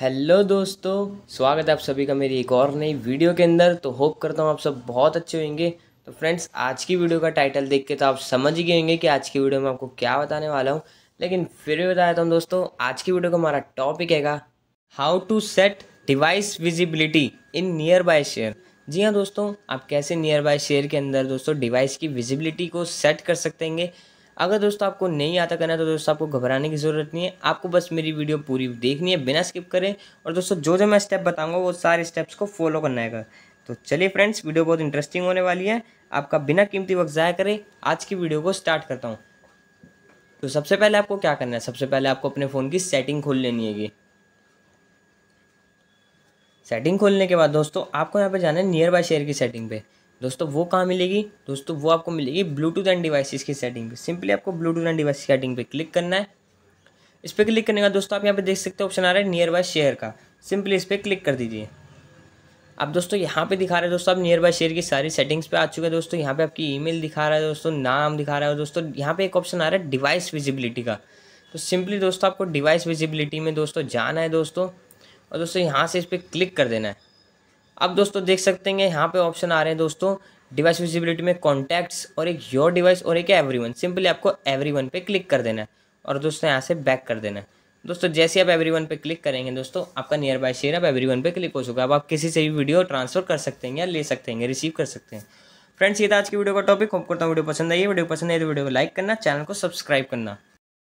hello दोस्तों स्वागत है आप सभी का मेरी एक और नई वीडियो के अंदर तो होप करता हूँ आप सब बहुत अच्छे होंगे तो फ्रेंड्स आज की वीडियो का टाइटल देख के तो आप समझ ही गए होंगे कि आज की वीडियो में आपको क्या बताने वाला हूँ लेकिन फिर भी बता देता हूँ दोस्तों आज की वीडियो का हमारा टॉपिक हैगा how to set device visibility in nearby share जी हाँ दोस्तों आप कैसे नियर बाय शेयर के अंदर दोस्तों डिवाइस की विजिबिलिटी को सेट कर सकते हैं अगर दोस्तों आपको नहीं आता करना तो दोस्तों आपको घबराने की ज़रूरत नहीं है आपको बस मेरी वीडियो पूरी देखनी है बिना स्किप करें और दोस्तों जो जो मैं स्टेप बताऊँगा वो सारे स्टेप्स को फॉलो करना है तो चलिए फ्रेंड्स वीडियो बहुत इंटरेस्टिंग होने वाली है आपका बिना कीमती वक्त ज़ाया करें आज की वीडियो को स्टार्ट करता हूँ तो सबसे पहले आपको क्या करना है सबसे पहले आपको अपने फ़ोन की सेटिंग खोल लेनी है सेटिंग खोलने के बाद दोस्तों आपको यहाँ पे जाना है नियर बाय शेयर की सेटिंग पे दोस्तों वो कहाँ मिलेगी दोस्तों वो आपको मिलेगी ब्लूटूथ एंड डिवाइसेस की सेटिंग पे सिंपली आपको ब्लूटूथ एंड डिवाइस सेटिंग पे क्लिक करना है इस पर क्लिक करने का दोस्तों आप यहाँ पे देख सकते हो ऑप्शन आ रहा है नियर बाय शेयर का सिंपली इस पर क्लिक कर दीजिए आप दोस्तों यहाँ पे दिखा रहे हैं दोस्तों आप नियर बाय शेयर की सारी सेटिंग्स पे आ चुके हैं दोस्तों यहाँ पे आपकी ई दिखा रहा है दोस्तों नाम दिखा रहा है दोस्तों यहाँ पे एक ऑप्शन आ रहा है डिवाइस विजिबिलिटी का तो सिंपली दोस्तों आपको डिवाइस विजिबिलिटी में दोस्तों जाना है दोस्तों और दोस्तों यहाँ से इस पर क्लिक कर देना है अब दोस्तों देख सकते हैं यहाँ पे ऑप्शन आ रहे हैं दोस्तों डिवाइस विजिबिलिटी में कॉन्टैक्ट्स और एक योर डिवाइस और एक एवरीवन सिंपली आपको एवरीवन पे क्लिक कर देना है और दोस्तों यहाँ से बैक कर देना है दोस्तों जैसे आप एवरीवन पे क्लिक करेंगे दोस्तों आपका नियर बाय शेयर आप वन पे क्लिक हो चुका है अब आप किसी से भी वीडियो ट्रांसफर कर सकते हैं या ले सकते हैं रिसीव कर सकते हैं फ्रेंड्स ये था आज की वीडियो का टॉपिक होप करता हूँ वीडियो पसंद आई वीडियो पसंद आई तो वीडियो को लाइक करना चैनल को सब्सक्राइब करना